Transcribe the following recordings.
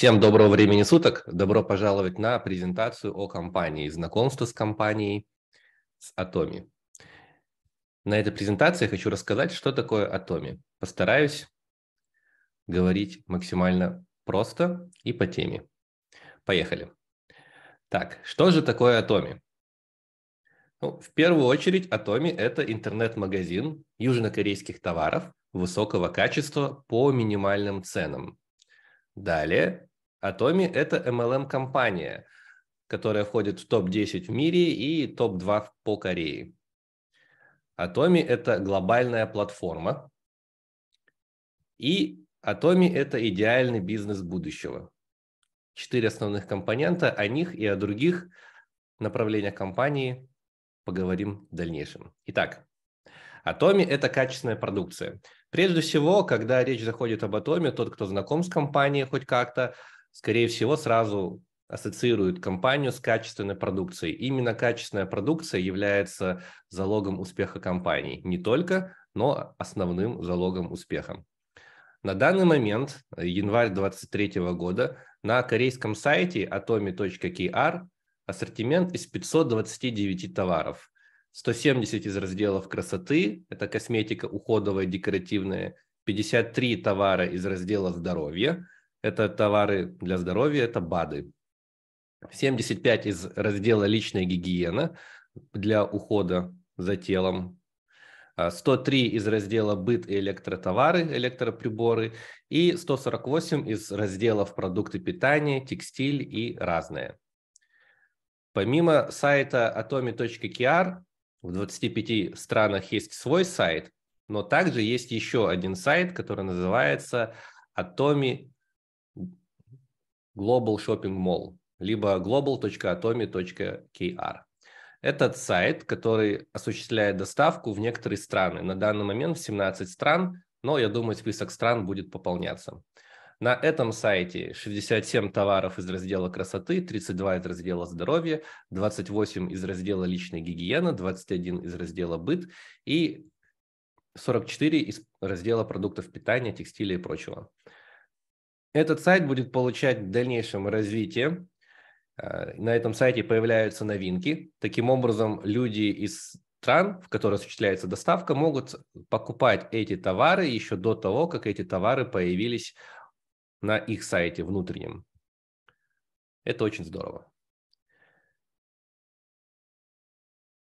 Всем доброго времени суток. Добро пожаловать на презентацию о компании, знакомство с компанией, с Atomi. На этой презентации я хочу рассказать, что такое Atomi. Постараюсь говорить максимально просто и по теме. Поехали. Так, что же такое Atomi? Ну, в первую очередь, Atomi – это интернет-магазин южнокорейских товаров высокого качества по минимальным ценам. Далее Atomi – это MLM-компания, которая входит в топ-10 в мире и топ-2 по Корее. Atomi – это глобальная платформа, и Atomi – это идеальный бизнес будущего. Четыре основных компонента, о них и о других направлениях компании поговорим в дальнейшем. Итак, Atomi – это качественная продукция. Прежде всего, когда речь заходит об Atomi, тот, кто знаком с компанией хоть как-то, скорее всего, сразу ассоциируют компанию с качественной продукцией. Именно качественная продукция является залогом успеха компании. Не только, но основным залогом успеха. На данный момент, э, январь 2023 года, на корейском сайте atomi.kr ассортимент из 529 товаров. 170 из разделов красоты, это косметика уходовая, декоративная, 53 товара из раздела здоровья – это товары для здоровья, это БАДы. 75 из раздела «Личная гигиена» для ухода за телом. 103 а, из раздела «Быт и электротовары», электроприборы. И 148 из разделов «Продукты питания», «Текстиль» и «Разное». Помимо сайта atomi.kr, в 25 странах есть свой сайт, но также есть еще один сайт, который называется atomi.kr Global Shopping Mall, либо global.atomi.kr. Этот сайт, который осуществляет доставку в некоторые страны. На данный момент в 17 стран, но я думаю, список стран будет пополняться. На этом сайте 67 товаров из раздела красоты, 32 из раздела здоровья, 28 из раздела личной гигиены, 21 из раздела быт и 44 из раздела продуктов питания, текстиля и прочего. Этот сайт будет получать в дальнейшем развитие. Э, на этом сайте появляются новинки. Таким образом, люди из стран, в которые осуществляется доставка, могут покупать эти товары еще до того, как эти товары появились на их сайте внутреннем. Это очень здорово.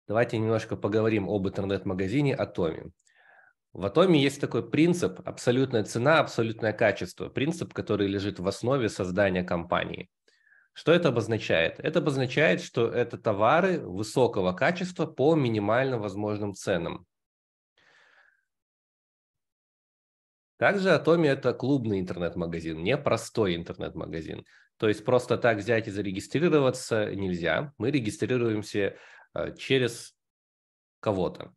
Давайте немножко поговорим об интернет-магазине Atomi. В атоме есть такой принцип абсолютная цена, абсолютное качество. Принцип, который лежит в основе создания компании. Что это обозначает? Это обозначает, что это товары высокого качества по минимально возможным ценам. Также Атоми – это клубный интернет-магазин, не простой интернет-магазин. То есть просто так взять и зарегистрироваться нельзя. Мы регистрируемся э, через кого-то.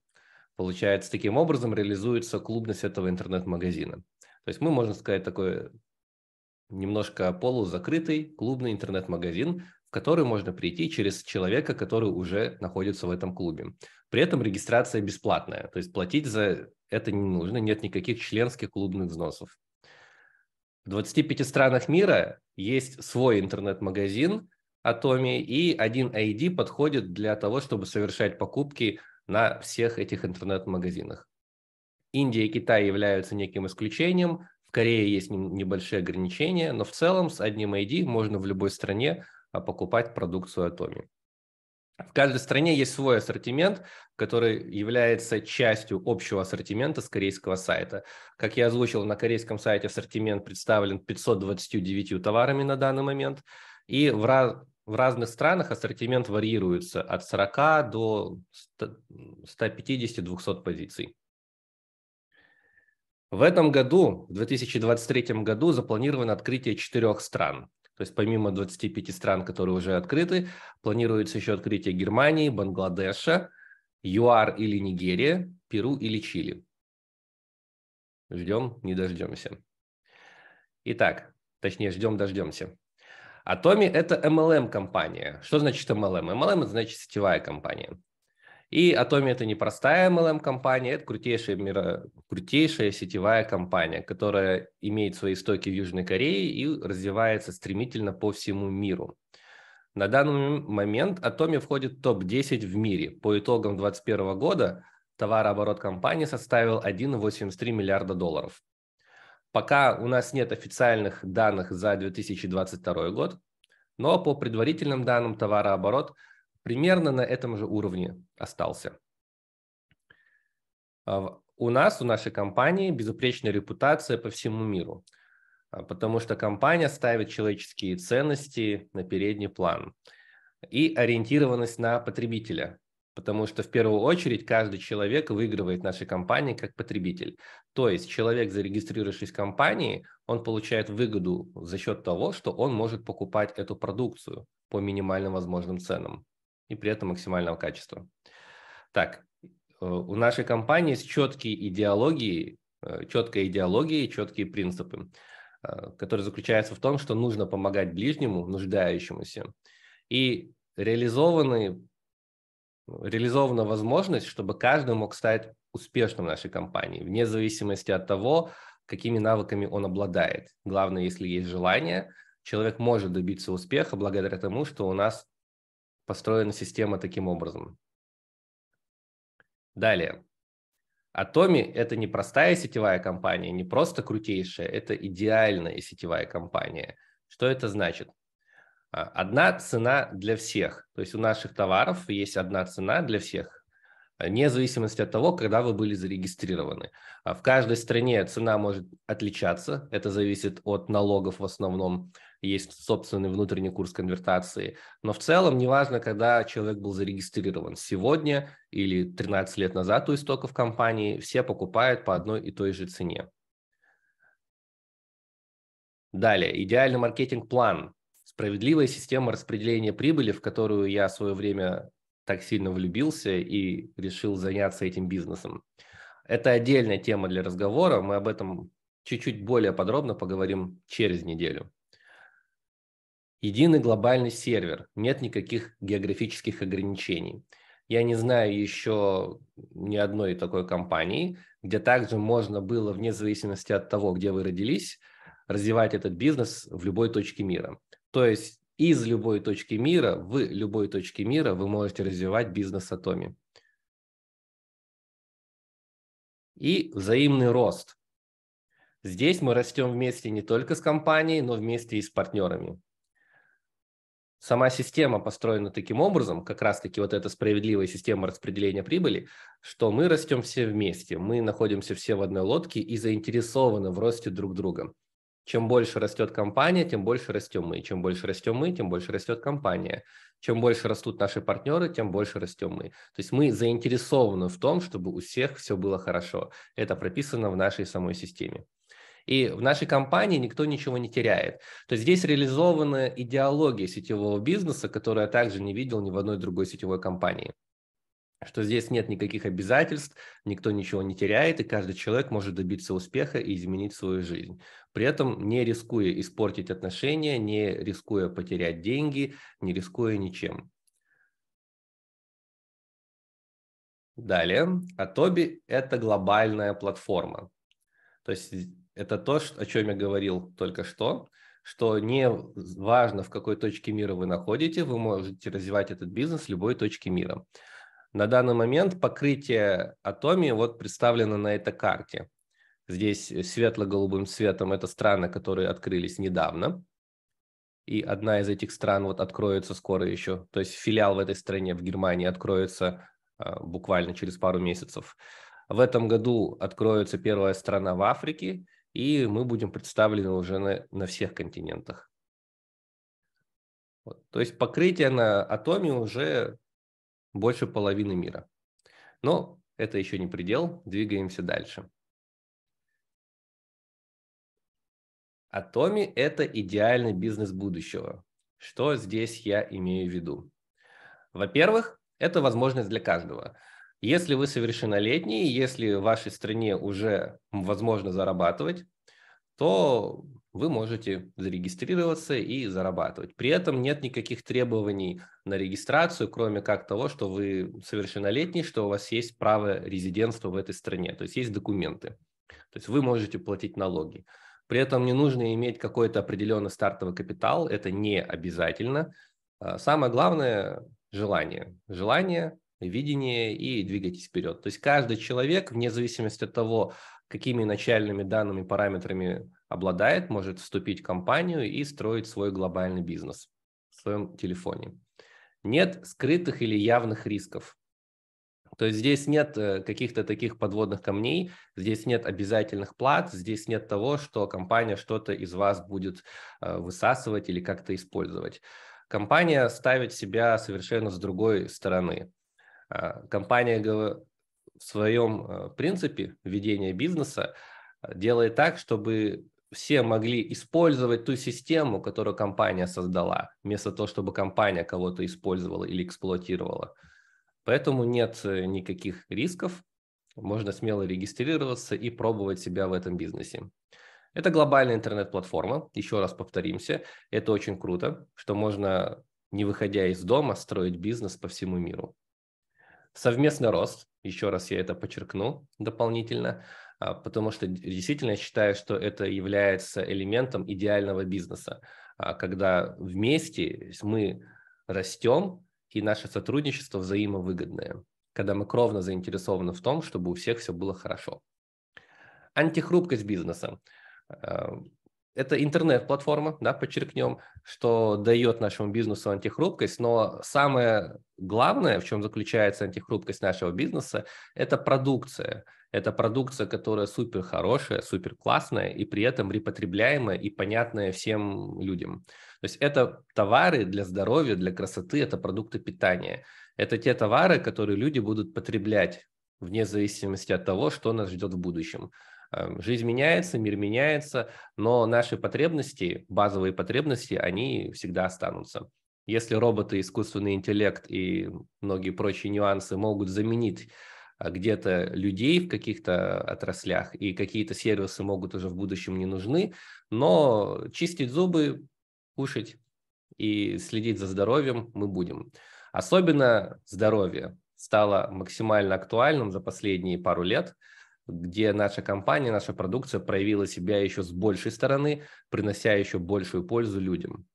Получается, таким образом реализуется клубность этого интернет-магазина. То есть мы, можно сказать, такой немножко полузакрытый клубный интернет-магазин, в который можно прийти через человека, который уже находится в этом клубе. При этом регистрация бесплатная, то есть платить за это не нужно, нет никаких членских клубных взносов. В 25 странах мира есть свой интернет-магазин Atomi, и один ID подходит для того, чтобы совершать покупки на всех этих интернет-магазинах. Индия и Китай являются неким исключением, в Корее есть небольшие ограничения, но в целом с одним ID можно в любой стране а, покупать продукцию Atomi. В каждой стране есть свой ассортимент, который является частью общего ассортимента с корейского сайта. Как я озвучил, на корейском сайте ассортимент представлен 529 товарами на данный момент. И в, раз, в разных странах ассортимент варьируется от 40 до 150-200 позиций. В этом году, в 2023 году, запланировано открытие четырех стран. То есть помимо 25 стран, которые уже открыты, планируется еще открытие Германии, Бангладеша, ЮАР или Нигерия, Перу или Чили. Ждем, не дождемся. Итак, точнее, ждем, дождемся. Atomi а – это MLM-компания. Что значит MLM? MLM – это значит сетевая компания. И Atomi а – это не простая MLM-компания, это крутейшая, мира... крутейшая сетевая компания, которая имеет свои истоки в Южной Корее и развивается стремительно по всему миру. На данный момент Atomi а входит в топ-10 в мире. По итогам 2021 года товарооборот компании составил 1,83 миллиарда долларов. Пока у нас нет официальных данных за 2022 год, но по предварительным данным товарооборот примерно на этом же уровне остался. А у нас, у нашей компании безупречная репутация по всему миру, а, потому что компания ставит человеческие ценности на передний план и ориентированность на потребителя. Потому что в первую очередь каждый человек выигрывает в нашей компании как потребитель. То есть человек, зарегистрировавшись в компании, он получает выгоду за счет того, что он может покупать эту продукцию по минимально возможным ценам и при этом максимального качества. Так, э, у нашей компании есть четкие идеологии, э, четкая идеология и четкие принципы, э, которые заключаются в том, что нужно помогать ближнему, нуждающемуся. И реализованы реализована возможность, чтобы каждый мог стать успешным в нашей компании, вне зависимости от того, какими навыками он обладает. Главное, если есть желание, человек может добиться успеха благодаря тому, что у нас построена система таким образом. Далее. Атоми – это не простая сетевая компания, не просто крутейшая, это идеальная сетевая компания. Что это значит? А, одна цена для всех. То есть у наших товаров есть одна цена для всех, а, вне зависимости от того, когда вы были зарегистрированы. А в каждой стране цена может отличаться, это зависит от налогов в основном, есть собственный внутренний курс конвертации, но в целом неважно, когда человек был зарегистрирован, сегодня или 13 лет назад у истоков компании, все покупают по одной и той же цене. Далее, идеальный маркетинг-план Справедливая система распределения прибыли, в которую я в свое время так сильно влюбился и решил заняться этим бизнесом. Это отдельная тема для разговора, мы об этом чуть-чуть более подробно поговорим через неделю. Единый глобальный сервер, нет никаких географических ограничений. Я не знаю еще ни одной такой компании, где также можно было, вне зависимости от того, где вы родились, развивать этот бизнес в любой точке мира. То есть из любой точки мира, в любой точке мира вы можете развивать бизнес Атоми. И взаимный рост. Здесь мы растем вместе не только с компанией, но вместе и с партнерами. Сама система построена таким образом, как раз-таки вот эта справедливая система распределения прибыли, что мы растем все вместе, мы находимся все в одной лодке и заинтересованы в росте друг друга. Чем больше растет компания, тем больше растем мы. Чем больше растем мы, тем больше растет компания. Чем больше растут наши партнеры, тем больше растем мы. То есть мы заинтересованы в том, чтобы у всех все было хорошо. Это прописано в нашей самой системе. И в нашей компании никто ничего не теряет. То есть здесь реализована идеология сетевого бизнеса, которую я также не видел ни в одной другой сетевой компании что здесь нет никаких обязательств, никто ничего не теряет, и каждый человек может добиться успеха и изменить свою жизнь. При этом не рискуя испортить отношения, не рискуя потерять деньги, не рискуя ничем. Далее, Adobe – это глобальная платформа. То есть это то, о чем я говорил только что, что не важно, в какой точке мира вы находите, вы можете развивать этот бизнес в любой точке мира. На данный момент покрытие Атоми вот представлено на этой карте. Здесь э, светло-голубым цветом это страны, которые открылись недавно. И одна из этих стран вот откроется скоро еще. То есть филиал в этой стране, в Германии, откроется а, буквально через пару месяцев. В этом году откроется первая страна в Африке, и мы будем представлены уже на, на всех континентах. Вот. То есть покрытие на атоме уже больше половины мира. Но это еще не предел, двигаемся дальше. Атоми – это идеальный бизнес будущего. Что здесь я имею в виду? Во-первых, это возможность для каждого. Если вы совершеннолетний, если в вашей стране уже возможно зарабатывать, то вы можете зарегистрироваться и зарабатывать. При этом нет никаких требований на регистрацию, кроме как того, что вы совершеннолетний, что у вас есть право резидентства в этой стране, то есть есть документы. То есть вы можете платить налоги. При этом не нужно иметь какой-то определенный стартовый капитал, это не обязательно. А, самое главное – желание. Желание, видение и двигайтесь вперед. То есть каждый человек, вне зависимости от того, какими начальными данными, параметрами обладает, может вступить в компанию и строить свой глобальный бизнес в своем телефоне. Нет скрытых или явных рисков. То есть здесь нет э, каких-то таких подводных камней, здесь нет обязательных плат, здесь нет того, что компания что-то из вас будет э, высасывать или как-то использовать. Компания ставит себя совершенно с другой стороны. Э, компания в своем а, принципе ведения бизнеса а, делает так, чтобы все могли использовать ту систему, которую компания создала, вместо того, чтобы компания кого-то использовала или эксплуатировала. Поэтому нет э, никаких рисков, можно смело регистрироваться и пробовать себя в этом бизнесе. Это глобальная интернет-платформа, еще раз повторимся, это очень круто, что можно, не выходя из дома, строить бизнес по всему миру совместный рост, еще раз я это подчеркну дополнительно, а, потому что действительно я считаю, что это является элементом идеального бизнеса, а, когда вместе мы растем, и наше сотрудничество взаимовыгодное, когда мы кровно заинтересованы в том, чтобы у всех все было хорошо. Антихрупкость бизнеса. А, это интернет-платформа, да, подчеркнем, что дает нашему бизнесу антихрупкость, но самое главное, в чем заключается антихрупкость нашего бизнеса, это продукция. Это продукция, которая супер хорошая, супер классная и при этом репотребляемая и понятная всем людям. То есть это товары для здоровья, для красоты, это продукты питания. Это те товары, которые люди будут потреблять вне зависимости от того, что нас ждет в будущем. Эм, жизнь меняется, мир меняется, но наши потребности, базовые потребности, они всегда останутся. Если роботы, искусственный интеллект и многие прочие нюансы могут заменить э, где-то людей в каких-то отраслях, и какие-то сервисы могут уже в будущем не нужны, но чистить зубы, кушать и следить за здоровьем мы будем. Особенно здоровье стало максимально актуальным за последние пару лет – где наша компания, наша продукция проявила себя еще с большей стороны, принося еще большую пользу людям.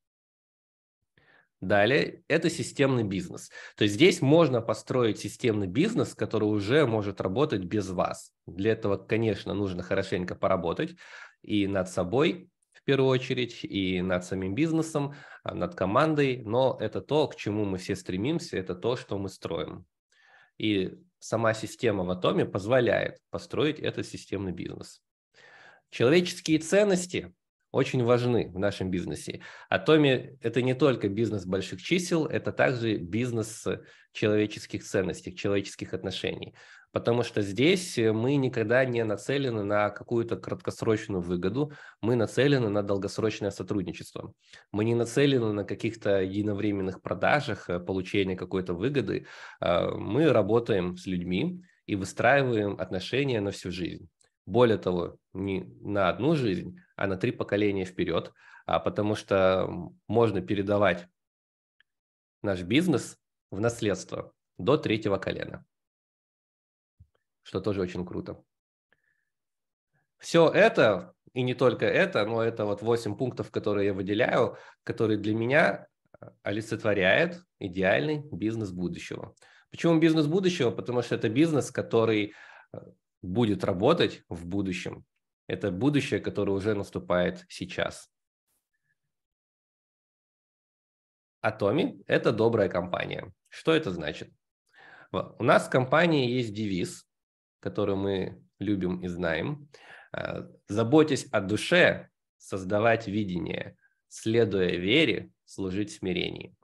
Далее, это системный бизнес. То есть здесь можно построить системный бизнес, который уже может работать без вас. Для этого, конечно, нужно хорошенько поработать и над собой, в первую очередь, и над самим бизнесом, а над командой, но это то, к чему мы все стремимся, это то, что мы строим. И сама система в атоме позволяет построить этот системный бизнес. Человеческие ценности очень важны в нашем бизнесе. Атоме – это не только бизнес больших чисел, это также бизнес человеческих ценностей, человеческих отношений потому что здесь э, мы никогда не нацелены на какую-то краткосрочную выгоду, мы нацелены на долгосрочное сотрудничество. Мы не нацелены на каких-то единовременных продажах, э, получение какой-то выгоды. А, мы работаем с людьми и выстраиваем отношения на всю жизнь. Более того, не на одну жизнь, а на три поколения вперед, а, потому что можно передавать наш бизнес в наследство до третьего колена что тоже очень круто. Все это, и не только это, но это вот 8 пунктов, которые я выделяю, которые для меня э, олицетворяет идеальный бизнес будущего. Почему бизнес будущего? Потому что это бизнес, который э, будет работать в будущем. Это будущее, которое уже наступает сейчас. Атоми – это добрая компания. Что это значит? У нас в компании есть девиз которую мы любим и знаем. А, Заботьтесь о душе, создавать видение, следуя вере, служить смирении.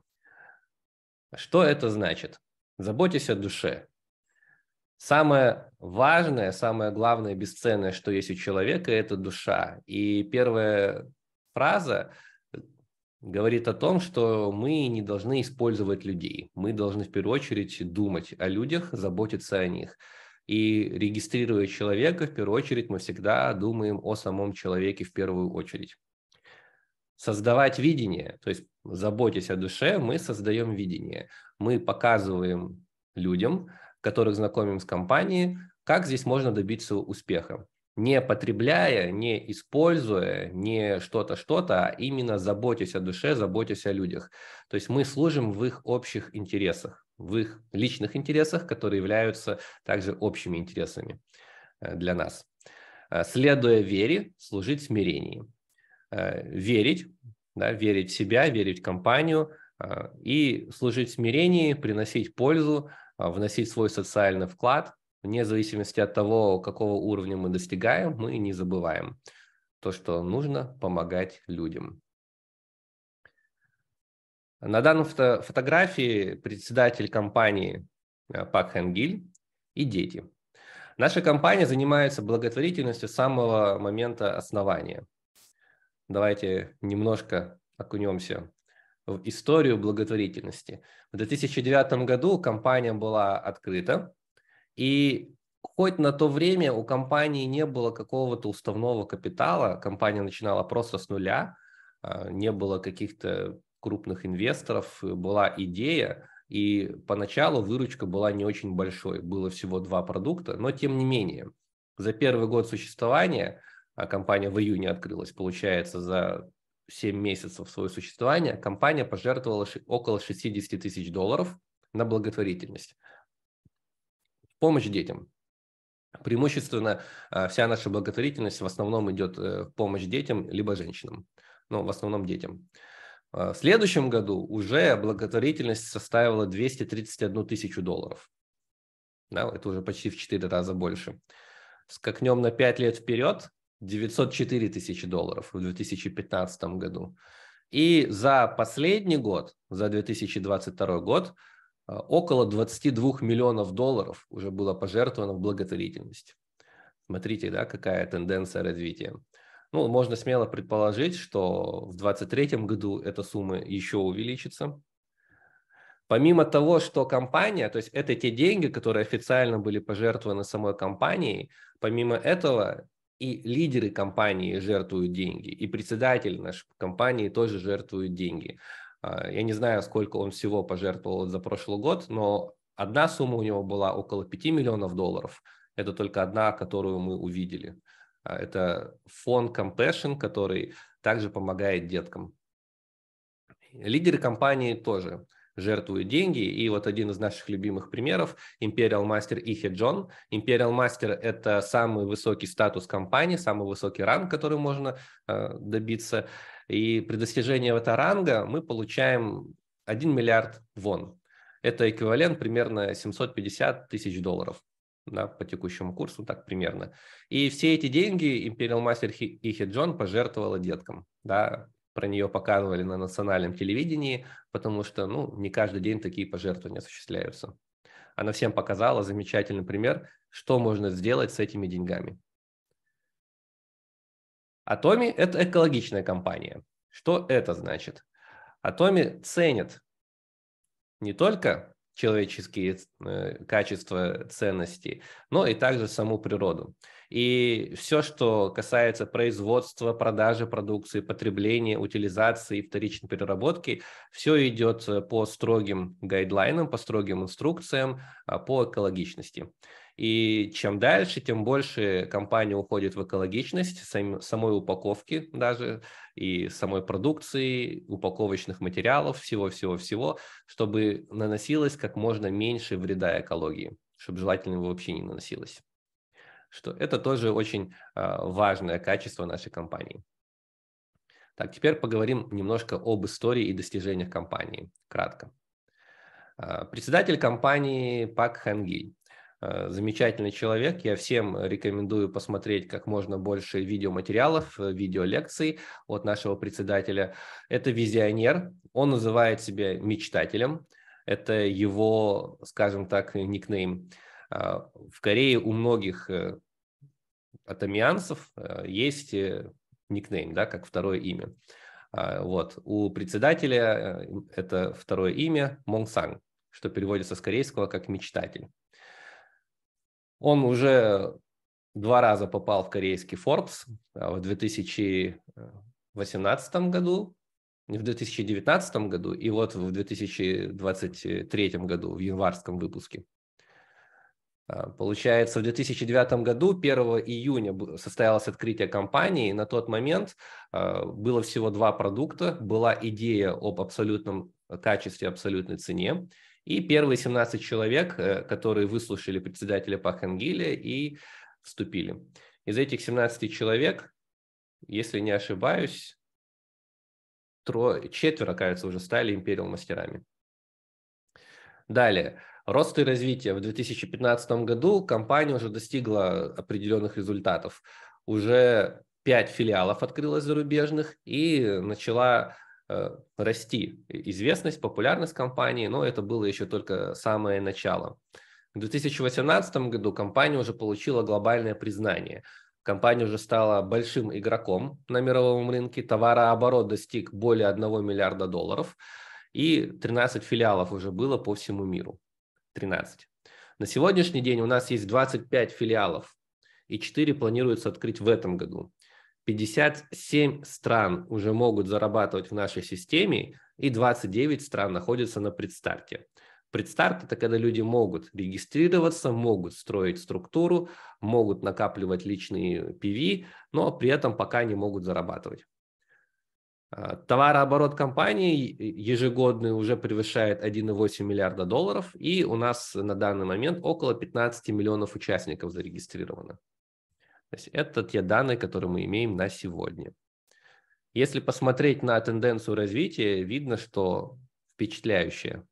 Что это значит? Заботьтесь о душе. Самое важное, самое главное, бесценное, что есть у человека, это душа. И первая фраза говорит о том, что мы не должны использовать людей. Мы должны в первую очередь думать о людях, заботиться о них. И регистрируя человека, в первую очередь, мы всегда думаем о самом человеке в первую очередь. Создавать видение, то есть заботясь о душе, мы создаем видение. Мы показываем людям, которых знакомим с компанией, как здесь можно добиться успеха. Не потребляя, не используя, не что-то, что-то, а именно заботясь о душе, заботясь о людях. То есть мы служим в их общих интересах в их личных интересах, которые являются также общими интересами э, для нас. Э, следуя вере, служить смирении. Э, верить, да, верить в себя, верить в компанию и служить смирении, приносить пользу, вносить свой социальный вклад. Вне зависимости от того, какого уровня мы достигаем, мы не забываем то, что нужно помогать людям. На данной фото- фотографии председатель компании э, Пак Хенгиль и дети. Наша компания занимается благотворительностью с самого момента основания. Давайте немножко окунемся в историю благотворительности. В 2009 году компания была открыта, и хоть на то время у компании не было какого-то уставного капитала, компания начинала просто с нуля, а, не было каких-то крупных инвесторов э, была идея, и поначалу выручка была не очень большой, было всего два продукта, но тем не менее, за первый год существования, а компания в июне открылась, получается, за 7 месяцев своего существования, компания пожертвовала около 60 тысяч долларов на благотворительность. Помощь детям. Преимущественно а, вся наша благотворительность в основном идет э, в помощь детям либо женщинам, но ну, в основном детям. А, в следующем году уже благотворительность составила 231 тысячу долларов. Да, это уже почти в 4 раза больше. Скакнем на 5 лет вперед, 904 тысячи долларов в 2015 году. И за последний год, за 2022 год, а, около 22 миллионов долларов уже было пожертвовано в благотворительность. Смотрите, да, какая тенденция развития. Ну, можно смело предположить, что в 2023 году эта сумма еще увеличится. Помимо того, что компания, то есть это те деньги, которые официально были пожертвованы самой компанией, помимо этого и лидеры компании жертвуют деньги, и председатель нашей компании тоже жертвует деньги. А, я не знаю, сколько он всего пожертвовал за прошлый год, но одна сумма у него была около 5 миллионов долларов. Это только одна, которую мы увидели. А, это фонд Compassion, который также помогает деткам. Лидеры компании тоже жертвуют деньги. И вот один из наших любимых примеров – Imperial Master Ихе Джон. Imperial Master – это самый высокий статус компании, самый высокий ранг, который можно э, добиться. И при достижении этого ранга мы получаем 1 миллиард вон. Это эквивалент примерно 750 тысяч долларов да, по текущему курсу, так примерно. И все эти деньги Imperial Master Ихи Джон пожертвовала деткам, да, про нее показывали на национальном телевидении, потому что, ну, не каждый день такие пожертвования осуществляются. Она всем показала замечательный пример, что можно сделать с этими деньгами. Атоми – это экологичная компания. Что это значит? Атоми ценит не только человеческие э, качества, ценности, но и также саму природу. И все, что касается производства, продажи продукции, потребления, утилизации и вторичной переработки, все идет э, по строгим гайдлайнам, по строгим инструкциям, а, по экологичности. И чем дальше, тем больше компания уходит в экологичность сам, самой упаковки даже и самой продукции, упаковочных материалов, всего-всего-всего, чтобы наносилось как можно меньше вреда экологии, чтобы желательно его вообще не наносилось что это тоже очень а, важное качество нашей компании. Так, теперь поговорим немножко об истории и достижениях компании, кратко. А, председатель компании Пак Хангиль. А, замечательный человек. Я всем рекомендую посмотреть как можно больше видеоматериалов, видеолекций от нашего председателя. Это визионер. Он называет себя мечтателем. Это его, скажем так, никнейм. А в Корее у многих э, атомианцев э, есть э, никнейм, да, как второе имя. А вот. У председателя это второе имя Монсан, что переводится с корейского как «мечтатель». Он уже два раза попал в корейский Forbes а в 2018 году, в 2019 году и вот в 2023 году, в январском выпуске. А, получается, в 2009 году, 1 июня, состоялось открытие компании. и На тот момент а, было всего два продукта. Была идея об абсолютном э, качестве, абсолютной цене. И первые 17 человек, э, которые выслушали председателя Пахангиля и вступили. Из этих 17 человек, если не ошибаюсь, тро... четверо, кажется, уже стали империал мастерами. Далее. Рост и развитие. В 2015 году компания уже достигла определенных результатов. Уже пять филиалов открылось зарубежных и начала э, расти известность, популярность компании, но это было еще только самое начало. В 2018 году компания уже получила глобальное признание. Компания уже стала большим игроком на мировом рынке, товарооборот достиг более 1 миллиарда долларов, и 13 филиалов уже было по всему миру. 13. На сегодняшний день у нас есть 25 филиалов, и 4 планируется открыть в этом году. 57 стран уже могут зарабатывать в нашей системе, и 29 стран находятся на предстарте. Предстарт – это когда люди могут регистрироваться, могут строить структуру, могут накапливать личные PV, но при этом пока не могут зарабатывать. А, товарооборот компании э, ежегодный уже превышает 1,8 миллиарда долларов, и у нас на данный момент около 15 миллионов участников зарегистрировано. То есть это те данные, которые мы имеем на сегодня. Если посмотреть на тенденцию развития, видно, что впечатляющая.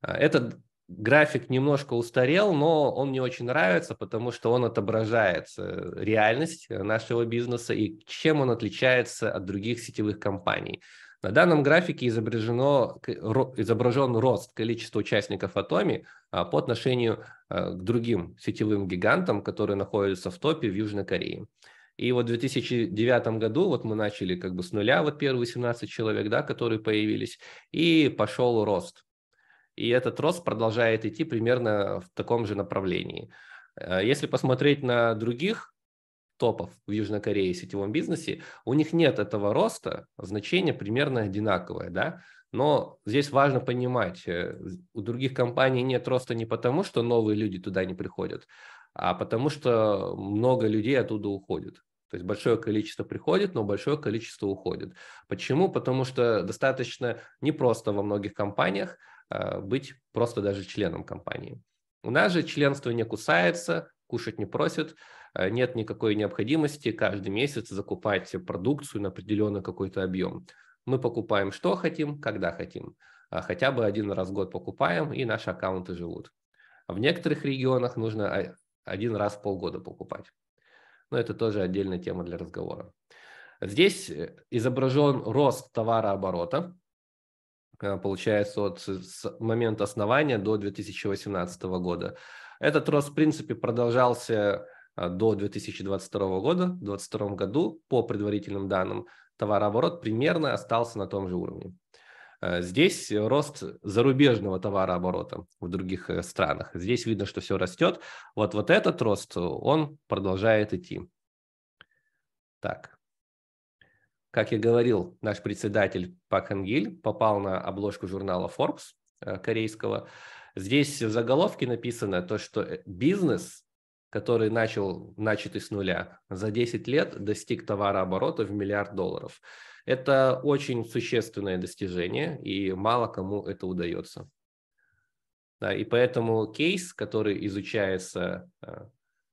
Это график немножко устарел, но он мне очень нравится, потому что он отображает э, реальность э, нашего бизнеса и чем он отличается от других сетевых компаний. На данном графике изображено, изображен рост количества участников Атоми по отношению э, к другим сетевым гигантам, которые находятся в топе в Южной Корее. И вот в 2009 году вот мы начали как бы с нуля, вот первые 18 человек, да, которые появились, и пошел рост и этот рост продолжает идти примерно в таком же направлении. Э, если посмотреть на других топов в Южной Корее в сетевом бизнесе, у них нет этого роста, значение примерно одинаковое, да, но здесь важно понимать, э, у других компаний нет роста не потому, что новые люди туда не приходят, а потому что много людей оттуда уходит. То есть большое количество приходит, но большое количество уходит. Почему? Потому что достаточно непросто во многих компаниях Э, быть просто даже членом компании. У нас же членство не кусается, кушать не просят, э, нет никакой необходимости каждый месяц закупать продукцию на определенный какой-то объем. Мы покупаем что хотим, когда хотим. А хотя бы один раз в год покупаем, и наши аккаунты живут. В некоторых регионах нужно один раз в полгода покупать. Но это тоже отдельная тема для разговора. Здесь э, изображен рост товарооборота Э, получается, от э, момента основания до 2018 года. Этот рост, в принципе, продолжался э, до 2022 года. В 2022 году, по предварительным данным, товарооборот примерно остался на том же уровне. Здесь рост зарубежного товарооборота в других странах. Здесь видно, что все растет. Вот, вот этот рост, он продолжает идти. Так, как я говорил, наш председатель Пак Хангиль попал на обложку журнала Forbes э, корейского. Здесь в заголовке написано то, что э, бизнес, который начал, начатый с нуля, за 10 лет достиг товарооборота в миллиард долларов. Это очень существенное достижение, и мало кому это удается. Да, и поэтому кейс, который изучается э,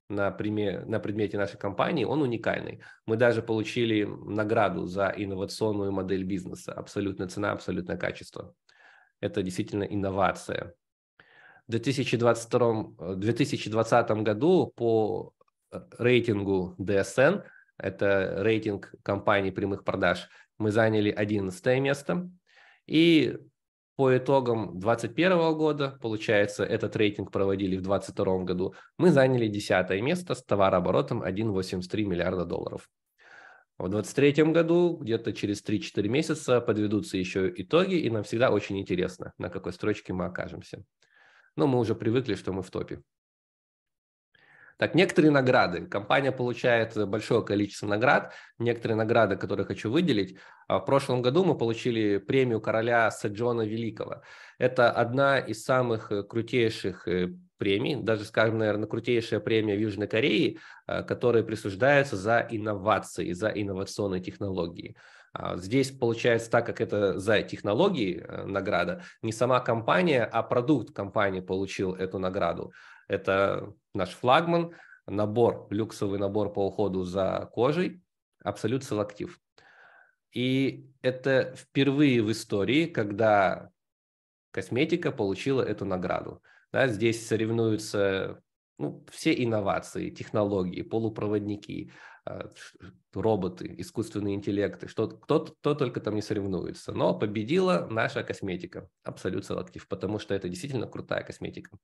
на, приме, на предмете нашей компании, он уникальный. Мы даже получили награду за инновационную модель бизнеса. Абсолютная цена, абсолютное качество. Это действительно инновация. В 2022, 2020 э, году по э, рейтингу DSN, это рейтинг компаний прямых продаж, мы заняли 11 место. И по итогам 2021 года, получается, этот рейтинг проводили в 2022 году, мы заняли десятое место с товарооборотом 1,83 миллиарда долларов. В 2023 году, где-то через 3-4 месяца, подведутся еще итоги, и нам всегда очень интересно, на какой строчке мы окажемся. Но мы уже привыкли, что мы в топе. Так, некоторые награды. Компания получает большое количество наград. Некоторые награды, которые хочу выделить. А, в прошлом году мы получили премию короля Саджона Великого. Это одна из самых э, крутейших э, премий, даже, скажем, наверное, крутейшая премия в Южной Корее, а, которая присуждается за инновации, за инновационные технологии. А, здесь получается так, как это за технологии э, награда, не сама компания, а продукт компании получил эту награду. Это наш флагман, набор, люксовый набор по уходу за кожей, абсолют Selectivity. И это впервые в истории, когда косметика получила эту награду. Да, здесь соревнуются ну, все инновации, технологии, полупроводники, э, роботы, искусственные интеллекты, что, кто, кто только там не соревнуется. Но победила наша косметика, абсолют Selective, потому что это действительно крутая косметика.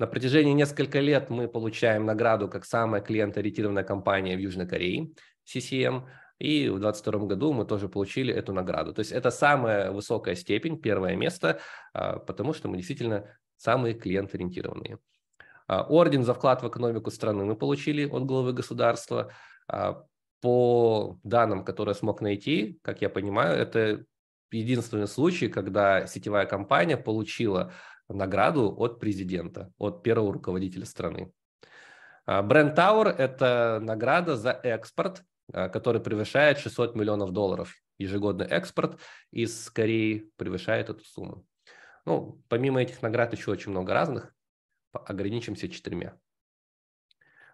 На протяжении нескольких лет мы получаем награду как самая клиентоориентированная компания в Южной Корее, CCM, и в 2022 году мы тоже получили эту награду. То есть это самая высокая степень, первое место, а, потому что мы действительно самые клиент-ориентированные. А, орден за вклад в экономику страны мы получили от главы государства. А, по данным, которые смог найти, как я понимаю, это единственный случай, когда сетевая компания получила награду от президента, от первого руководителя страны. А, бренд Тауэр – это награда за экспорт, а, который превышает 600 миллионов долларов. Ежегодный экспорт из Кореи превышает эту сумму. Ну, помимо этих наград еще очень много разных. Ограничимся четырьмя.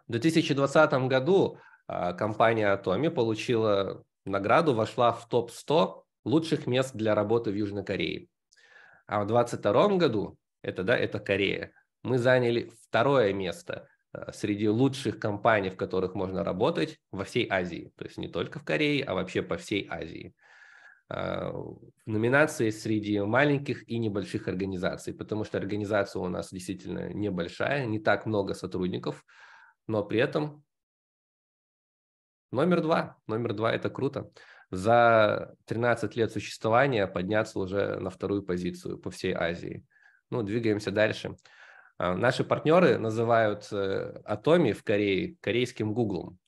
В 2020 году а, компания Atomi получила награду, вошла в топ-100 лучших мест для работы в Южной Корее. А в 2022 году это, да, это Корея. Мы заняли второе место э, среди лучших компаний, в которых можно работать во всей Азии. То есть не только в Корее, а вообще по всей Азии. В э, номинации среди маленьких и небольших организаций, потому что организация у нас действительно небольшая, не так много сотрудников, но при этом номер два. Номер два – это круто. За 13 лет существования подняться уже на вторую позицию по всей Азии – ну, двигаемся дальше. А, наши партнеры называют э, Atomi в Корее корейским Гуглом,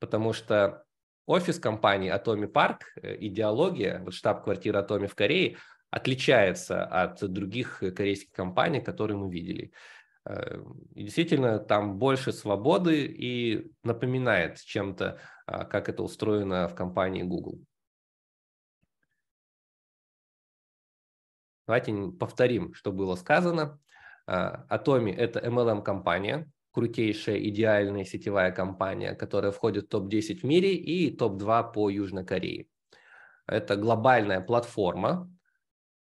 потому что офис компании Atomi Park, э, идеология, вот штаб-квартира Atomi в Корее, отличается от других корейских компаний, которые мы видели. Э, и действительно, там больше свободы и напоминает чем-то, а, как это устроено в компании Google. Давайте повторим, что было сказано. А, Atomi – это MLM-компания, крутейшая, идеальная сетевая компания, которая входит в топ-10 в мире и топ-2 по Южной Корее. Это глобальная платформа,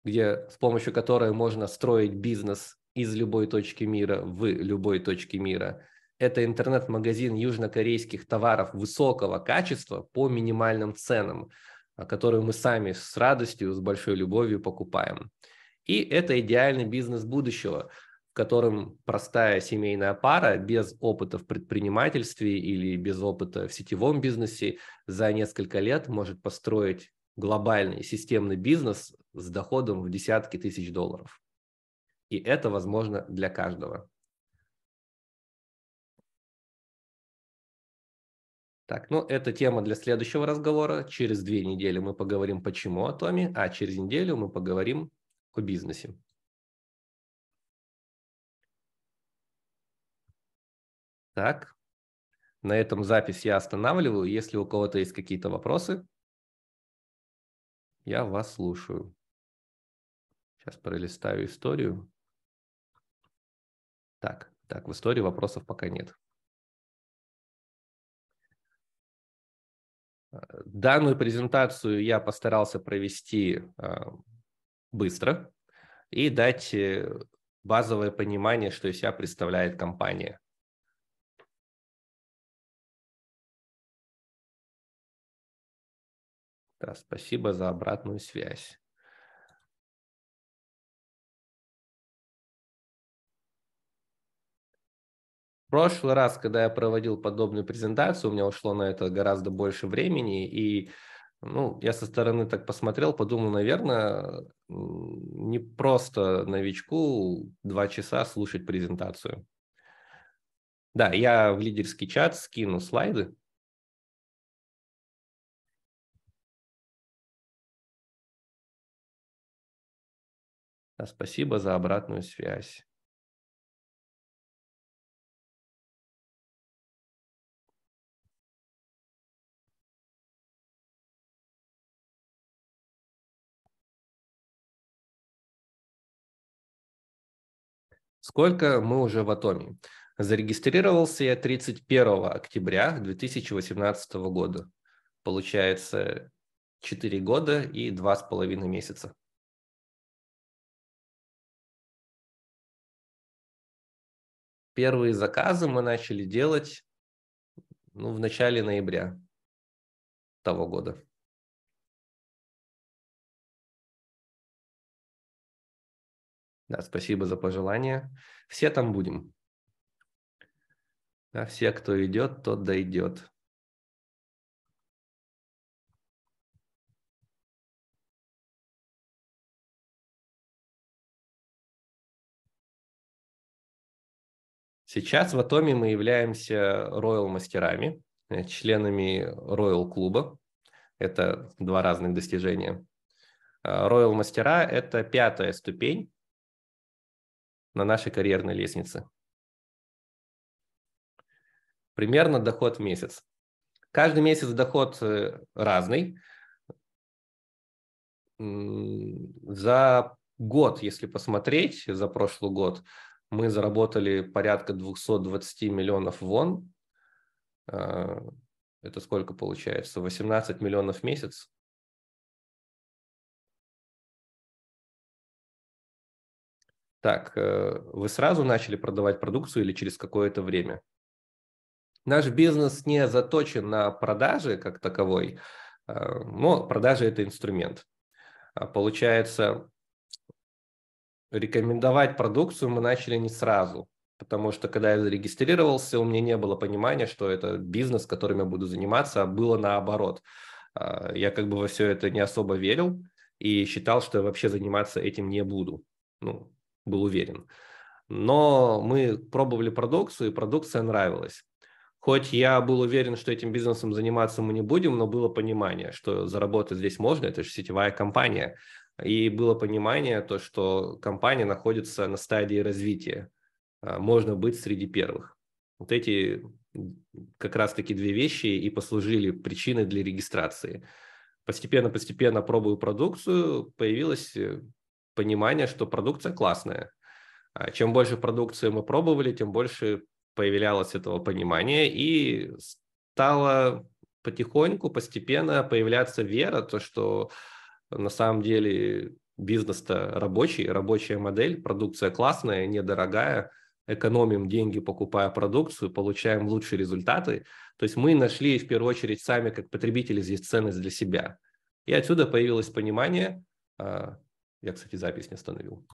где, с помощью которой можно строить бизнес из любой точки мира в любой точке мира. Это интернет-магазин южнокорейских товаров высокого качества по минимальным ценам. А, которую мы сами с радостью, с большой любовью покупаем. И это идеальный бизнес будущего, в котором простая семейная пара без опыта в предпринимательстве или без опыта в сетевом бизнесе за несколько лет может построить глобальный системный бизнес с доходом в десятки тысяч долларов. И это возможно для каждого. Так, ну это тема для следующего разговора. Через две недели мы поговорим, почему о Томе, а через неделю мы поговорим о бизнесе. Так, на этом запись я останавливаю. Если у кого-то есть какие-то вопросы, я вас слушаю. Сейчас пролистаю историю. Так, так, в истории вопросов пока нет. Данную презентацию я постарался провести а, быстро и дать э, базовое понимание, что из себя представляет компания. Да, спасибо за обратную связь. прошлый раз, когда я проводил подобную презентацию, у меня ушло на это гораздо больше времени, и ну, я со стороны так посмотрел, подумал, наверное, не просто новичку два часа слушать презентацию. Да, я в лидерский чат скину слайды. Спасибо за обратную связь. Сколько мы уже в Атоме? Зарегистрировался я 31 октября 2018 года. Получается 4 года и 2,5 месяца. Первые заказы мы начали делать ну, в начале ноября того года. Да, спасибо за пожелания. Все там будем. Да, все, кто идет, тот дойдет. Сейчас в Атоме мы являемся роял-мастерами, э, членами роял-клуба. Это два разных достижения. Э, Роял-мастера – это пятая ступень на нашей карьерной лестнице. Примерно доход в месяц. Каждый месяц доход э, разный. За год, если посмотреть, за прошлый год, мы заработали порядка 220 миллионов вон. Э, это сколько получается? 18 миллионов в месяц. Так, э, вы сразу начали продавать продукцию или через какое-то время? Наш бизнес не заточен на продаже как таковой, а, но продажа это инструмент. А, получается, рекомендовать продукцию мы начали не сразу, потому что когда я зарегистрировался, у меня не было понимания, что это бизнес, которым я буду заниматься, а было наоборот. А, я как бы во все это не особо верил и считал, что я вообще заниматься этим не буду. Ну, был уверен. Но мы пробовали продукцию, и продукция нравилась. Хоть я был уверен, что этим бизнесом заниматься мы не будем, но было понимание, что заработать здесь можно, это же сетевая компания. И было понимание то, что компания находится на стадии развития. А, можно быть среди первых. Вот эти как раз-таки две вещи и послужили причиной для регистрации. Постепенно-постепенно пробую продукцию, появилась э, понимание, что продукция классная. А чем больше продукции мы пробовали, тем больше появлялось этого понимания, и стало потихоньку, постепенно появляться вера, то, что на самом деле бизнес-то рабочий, рабочая модель, продукция классная, недорогая, экономим деньги, покупая продукцию, получаем лучшие результаты. То есть мы нашли в первую очередь сами как потребители здесь ценность для себя. И отсюда появилось понимание, а, я, кстати, запись не остановил.